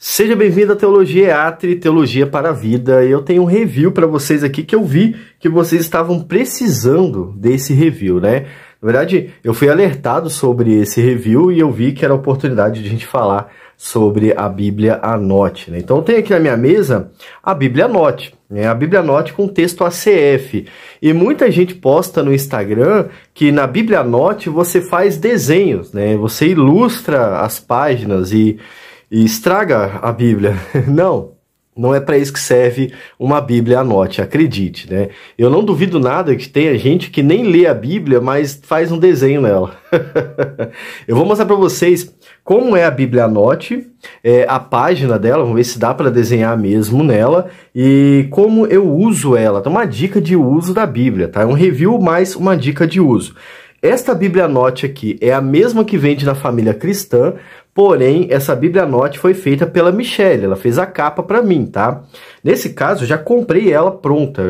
Seja bem-vindo à Teologia Atri, Teologia para a Vida. Eu tenho um review para vocês aqui que eu vi que vocês estavam precisando desse review, né? Na verdade, eu fui alertado sobre esse review e eu vi que era a oportunidade de a gente falar sobre a Bíblia Anote. Né? Então, eu tenho aqui na minha mesa a Bíblia Anote, né? a Bíblia Anote com texto ACF. E muita gente posta no Instagram que na Bíblia Anote você faz desenhos, né? você ilustra as páginas e e estraga a Bíblia. Não, não é para isso que serve uma Bíblia, anote, acredite, né? Eu não duvido nada que tenha gente que nem lê a Bíblia, mas faz um desenho nela. eu vou mostrar para vocês como é a Bíblia Anote, é, a página dela, vamos ver se dá para desenhar mesmo nela, e como eu uso ela. Então, uma dica de uso da Bíblia, tá? É um review mais uma dica de uso. Esta Bíblia Anote aqui é a mesma que vende na família cristã, Porém, essa Bíblia Note foi feita pela Michelle, ela fez a capa para mim, tá? Nesse caso, eu já comprei ela pronta. É,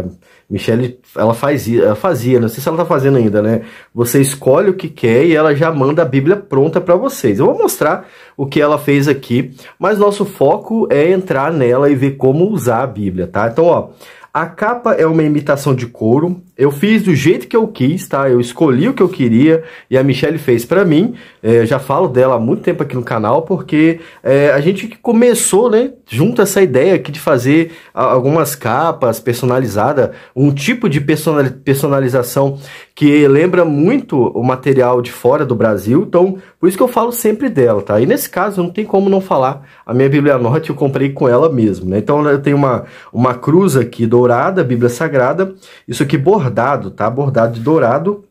é, Michelle, ela, faz, ela fazia, não sei se ela tá fazendo ainda, né? Você escolhe o que quer e ela já manda a Bíblia pronta para vocês. Eu vou mostrar o que ela fez aqui, mas nosso foco é entrar nela e ver como usar a Bíblia, tá? Então, ó, a capa é uma imitação de couro. Eu fiz do jeito que eu quis, tá? Eu escolhi o que eu queria e a Michelle fez para mim. É, já falo dela há muito tempo aqui no canal, porque é, a gente começou, né? Junto essa ideia aqui de fazer algumas capas personalizadas, um tipo de personalização que lembra muito o material de fora do Brasil. Então, por isso que eu falo sempre dela, tá? E nesse caso, não tem como não falar. A minha Bíblia Norte eu comprei com ela mesmo, né? Então, eu tenho uma, uma cruz aqui do dourada, Bíblia Sagrada. Isso aqui bordado, tá? Bordado de dourado.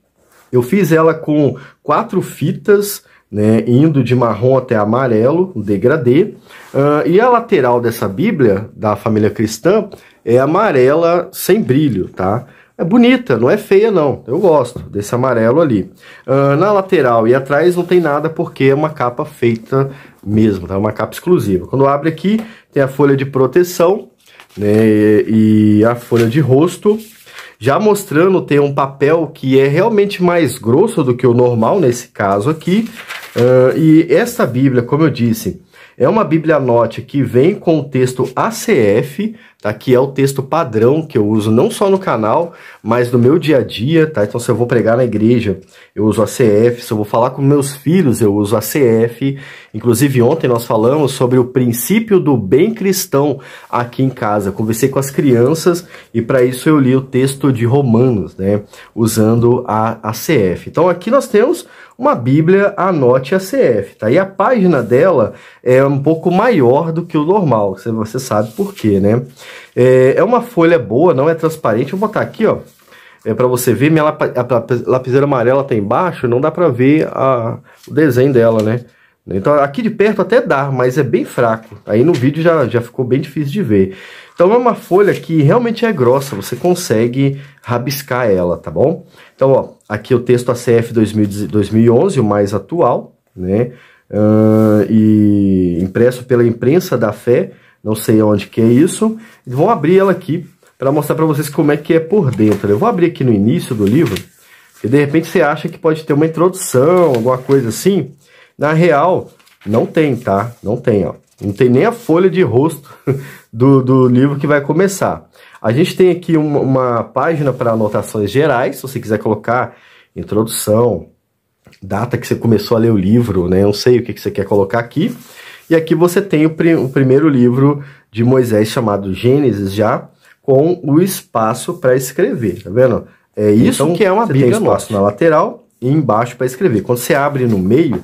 Eu fiz ela com quatro fitas, né, indo de marrom até amarelo, um degradê. Uh, e a lateral dessa Bíblia, da família cristã, é amarela sem brilho, tá? É bonita, não é feia não, eu gosto desse amarelo ali. Uh, na lateral e atrás não tem nada porque é uma capa feita mesmo, tá? Uma capa exclusiva. Quando abre aqui, tem a folha de proteção, né? E, e a folha de rosto já mostrando tem um papel que é realmente mais grosso do que o normal nesse caso aqui. Uh, e essa Bíblia, como eu disse, é uma Bíblia Note que vem com o texto ACF, tá? que é o texto padrão que eu uso não só no canal, mas no meu dia a dia. Tá? Então, se eu vou pregar na igreja, eu uso ACF. Se eu vou falar com meus filhos, eu uso ACF. Inclusive, ontem nós falamos sobre o princípio do bem cristão aqui em casa. conversei com as crianças e, para isso, eu li o texto de Romanos, né? usando a ACF. Então, aqui nós temos uma Bíblia Anote ACF, tá? E a página dela é um pouco maior do que o normal, você sabe por quê, né? É, é, uma folha boa, não é transparente. Vou botar aqui, ó, é para você ver. Minha lapiseira amarela tá embaixo, não dá para ver a, o desenho dela, né? Então aqui de perto até dá, mas é bem fraco. Aí no vídeo já, já ficou bem difícil de ver. Então é uma folha que realmente é grossa, você consegue rabiscar ela, tá bom? Então, ó, aqui o texto ACF 2011, o mais atual, né? Uh, e impresso pela imprensa da fé, não sei onde que é isso. Vou abrir ela aqui para mostrar para vocês como é que é por dentro. Eu vou abrir aqui no início do livro, e de repente você acha que pode ter uma introdução, alguma coisa assim. Na real, não tem, tá? Não tem, ó. Não tem nem a folha de rosto do, do livro que vai começar. A gente tem aqui uma, uma página para anotações gerais, se você quiser colocar introdução, data que você começou a ler o livro, né? Não sei o que, que você quer colocar aqui. E aqui você tem o, prim o primeiro livro de Moisés chamado Gênesis já, com o espaço para escrever, tá vendo? É isso então, que é uma você Bíblia tem espaço na lateral e embaixo para escrever. Quando você abre no meio,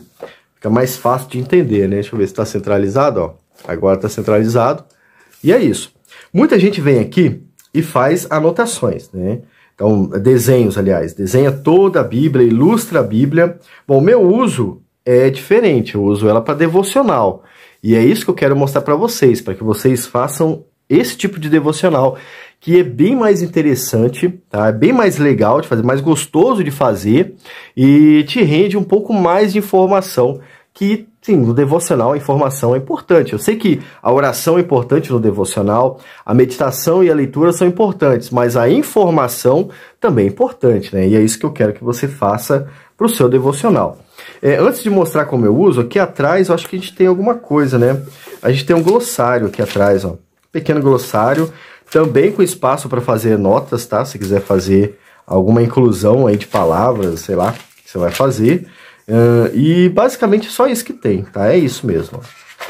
fica mais fácil de entender, né? Deixa eu ver se está centralizado, ó. Agora está centralizado. E é isso. Muita gente vem aqui e faz anotações, né? Então, desenhos, aliás, desenha toda a Bíblia, ilustra a Bíblia. Bom, meu uso é diferente, eu uso ela para devocional. E é isso que eu quero mostrar para vocês, para que vocês façam esse tipo de devocional, que é bem mais interessante, tá? É bem mais legal de fazer, mais gostoso de fazer e te rende um pouco mais de informação que sim, no devocional a informação é importante. Eu sei que a oração é importante no devocional, a meditação e a leitura são importantes, mas a informação também é importante, né? E é isso que eu quero que você faça para o seu devocional. É, antes de mostrar como eu uso, aqui atrás eu acho que a gente tem alguma coisa, né? A gente tem um glossário aqui atrás, ó. Pequeno glossário, também com espaço para fazer notas, tá? Se quiser fazer alguma inclusão aí de palavras, sei lá, você vai fazer. Uh, e basicamente é só isso que tem, tá? É isso mesmo.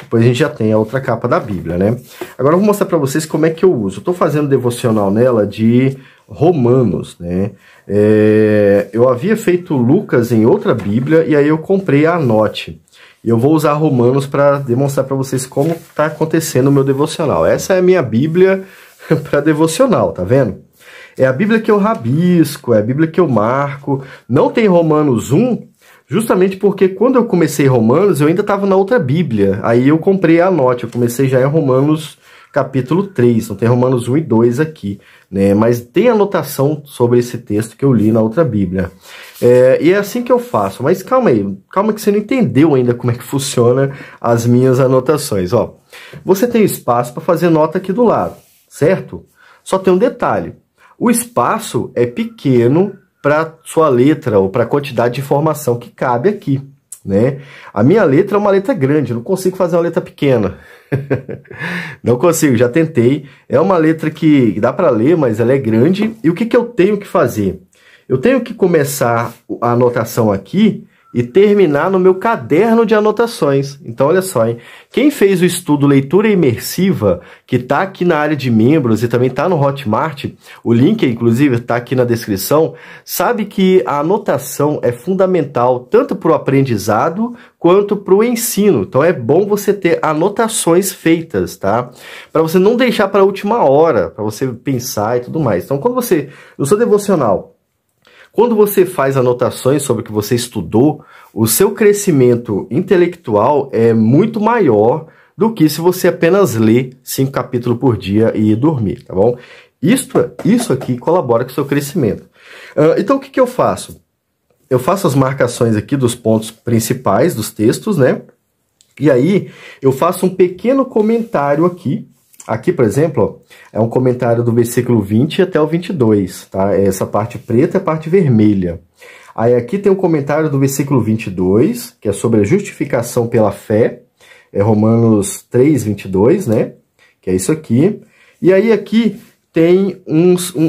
Depois a gente já tem a outra capa da Bíblia, né? Agora eu vou mostrar para vocês como é que eu uso. Eu tô fazendo devocional nela de Romanos, né? É, eu havia feito Lucas em outra Bíblia e aí eu comprei a Anote. E eu vou usar Romanos para demonstrar para vocês como tá acontecendo o meu devocional. Essa é a minha Bíblia para devocional, tá vendo? É a Bíblia que eu rabisco, é a Bíblia que eu marco. Não tem Romanos 1, Justamente porque quando eu comecei Romanos, eu ainda estava na outra Bíblia. Aí eu comprei a note, eu comecei já em Romanos capítulo 3, não tem Romanos 1 e 2 aqui, né? Mas tem anotação sobre esse texto que eu li na outra Bíblia. É, e é assim que eu faço, mas calma aí, calma que você não entendeu ainda como é que funciona as minhas anotações, ó. Você tem espaço para fazer nota aqui do lado, certo? Só tem um detalhe, o espaço é pequeno para sua letra ou para a quantidade de informação que cabe aqui. Né? A minha letra é uma letra grande, não consigo fazer uma letra pequena. não consigo, já tentei. É uma letra que dá para ler, mas ela é grande. E o que, que eu tenho que fazer? Eu tenho que começar a anotação aqui e terminar no meu caderno de anotações. Então, olha só, hein? Quem fez o estudo Leitura Imersiva, que está aqui na área de membros e também está no Hotmart, o link, inclusive, está aqui na descrição, sabe que a anotação é fundamental tanto para o aprendizado quanto para o ensino. Então, é bom você ter anotações feitas, tá? Para você não deixar para a última hora, para você pensar e tudo mais. Então, quando você, no seu devocional, quando você faz anotações sobre o que você estudou, o seu crescimento intelectual é muito maior do que se você apenas lê cinco capítulos por dia e dormir, tá bom? Isto, isso aqui colabora com o seu crescimento. Uh, então, o que, que eu faço? Eu faço as marcações aqui dos pontos principais dos textos, né? E aí, eu faço um pequeno comentário aqui Aqui, por exemplo, é um comentário do versículo 20 até o 22, tá? É essa parte preta é a parte vermelha. Aí aqui tem um comentário do versículo 22, que é sobre a justificação pela fé, é Romanos 3, 22, né? Que é isso aqui. E aí aqui tem uns, um,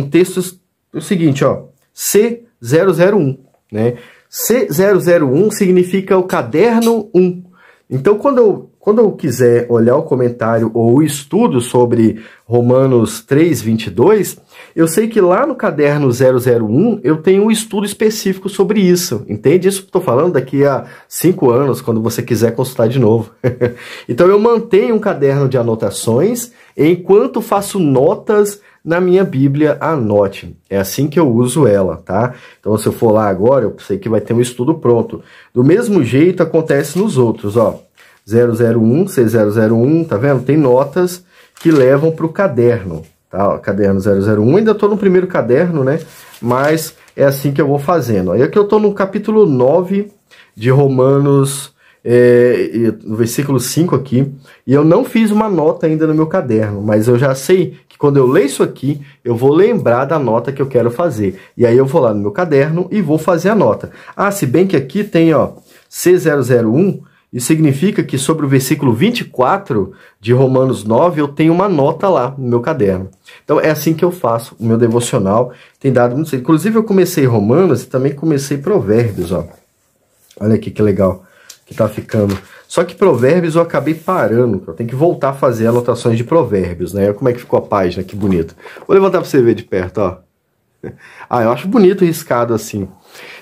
um, texto, o seguinte, ó, C001, né? C001 significa o caderno 1, então, quando eu, quando eu quiser olhar o comentário ou o estudo sobre Romanos 3, 22, eu sei que lá no caderno 001 eu tenho um estudo específico sobre isso, entende? Isso que estou falando daqui a cinco anos, quando você quiser consultar de novo. então, eu mantenho um caderno de anotações enquanto faço notas na minha Bíblia anote. É assim que eu uso ela, tá? Então, se eu for lá agora, eu sei que vai ter um estudo pronto. Do mesmo jeito acontece nos outros, ó. 001, C001, tá vendo? Tem notas que levam para o caderno, tá? Ó, caderno 001, ainda estou no primeiro caderno, né? Mas é assim que eu vou fazendo. Aí aqui eu estou no capítulo 9 de Romanos é, no versículo 5 aqui, e eu não fiz uma nota ainda no meu caderno, mas eu já sei que quando eu ler isso aqui, eu vou lembrar da nota que eu quero fazer. E aí eu vou lá no meu caderno e vou fazer a nota. Ah, se bem que aqui tem ó, C001, isso significa que sobre o versículo 24 de Romanos 9 eu tenho uma nota lá no meu caderno. Então é assim que eu faço o meu devocional. Tem dado muito Inclusive eu comecei Romanos e também comecei Provérbios, ó. Olha aqui que legal que tá ficando. Só que provérbios eu acabei parando, eu tenho que voltar a fazer anotações de provérbios, né? Como é que ficou a página, que bonito. Vou levantar para você ver de perto, ó. Ah, eu acho bonito riscado assim.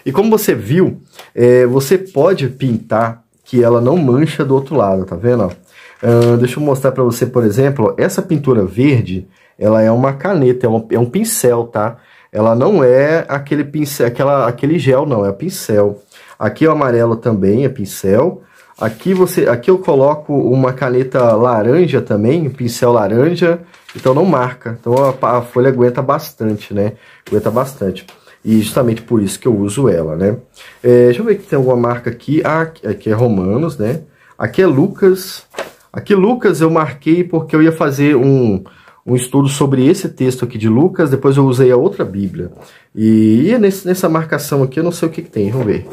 E como você viu, é, você pode pintar que ela não mancha do outro lado, tá vendo? Uh, deixa eu mostrar para você, por exemplo, essa pintura verde, ela é uma caneta, é um, é um pincel, tá? Ela não é aquele pincel, aquela, aquele gel, não, é pincel. Aqui é o amarelo também é pincel. Aqui você, aqui eu coloco uma caneta laranja também, um pincel laranja, então não marca. Então a, a, folha aguenta bastante, né? Aguenta bastante. E justamente por isso que eu uso ela, né? É, deixa eu ver que tem alguma marca aqui. Ah, aqui é Romanos, né? Aqui é Lucas. Aqui Lucas eu marquei porque eu ia fazer um, um estudo sobre esse texto aqui de Lucas. Depois eu usei a outra Bíblia. E, e é nesse, nessa marcação aqui eu não sei o que, que tem, vamos ver.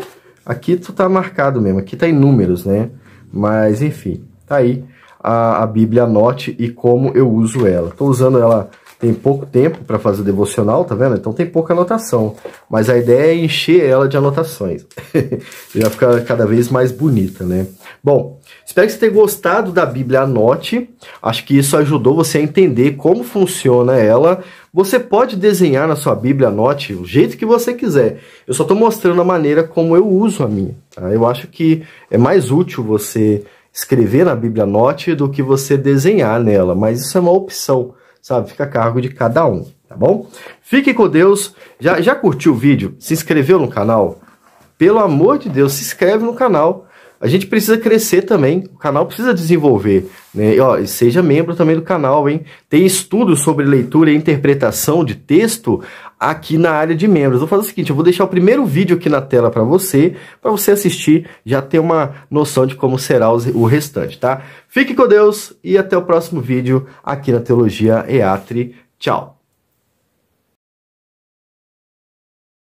Aqui tu tá marcado mesmo, aqui tá em números, né? Mas enfim, tá aí a, a Bíblia Note e como eu uso ela. Tô usando ela tem pouco tempo para fazer devocional, tá vendo? Então tem pouca anotação, mas a ideia é encher ela de anotações. Já fica cada vez mais bonita, né? Bom, espero que você tenha gostado da Bíblia Anote. Acho que isso ajudou você a entender como funciona ela você pode desenhar na sua Bíblia, Note o jeito que você quiser. Eu só estou mostrando a maneira como eu uso a minha. Tá? Eu acho que é mais útil você escrever na Bíblia Note do que você desenhar nela, mas isso é uma opção, sabe? Fica a cargo de cada um, tá bom? Fique com Deus. Já, já curtiu o vídeo? Se inscreveu no canal? Pelo amor de Deus, se inscreve no canal a gente precisa crescer também, o canal precisa desenvolver. Né? E, ó, seja membro também do canal, hein? Tem estudos sobre leitura e interpretação de texto aqui na área de membros. Vou fazer o seguinte, eu vou deixar o primeiro vídeo aqui na tela para você, para você assistir, já ter uma noção de como será o restante, tá? Fique com Deus e até o próximo vídeo aqui na Teologia Eatri. Tchau!